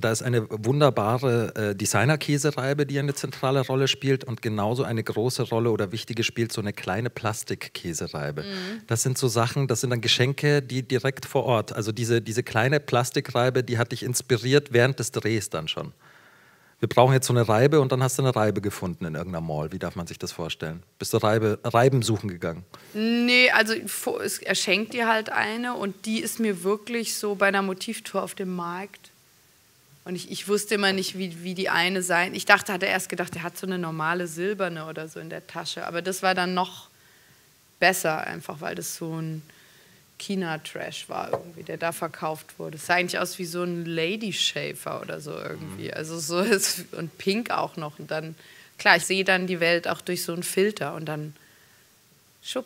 Da ist eine wunderbare äh, Designer-Käsereibe, die eine zentrale Rolle spielt und genauso eine große Rolle oder wichtige spielt so eine kleine Plastikkäsereibe. Mhm. Das sind so Sachen, das sind dann Geschenke, die direkt vor Ort, also diese, diese kleine Plastikreibe, die hat dich inspiriert während des Drehs dann schon. Wir brauchen jetzt so eine Reibe und dann hast du eine Reibe gefunden in irgendeiner Mall. Wie darf man sich das vorstellen? Bist du Reibe, Reiben suchen gegangen? Nee, also er schenkt dir halt eine und die ist mir wirklich so bei einer Motivtour auf dem Markt und ich, ich wusste immer nicht, wie, wie die eine sein. Ich dachte, hatte erst gedacht, er hat so eine normale silberne oder so in der Tasche. Aber das war dann noch besser, einfach weil das so ein China-Trash war irgendwie, der da verkauft wurde. Es sah eigentlich aus wie so ein Lady Shaver oder so irgendwie. Mhm. Also so ist, und pink auch noch. Und dann, klar, ich sehe dann die Welt auch durch so einen Filter und dann schupp,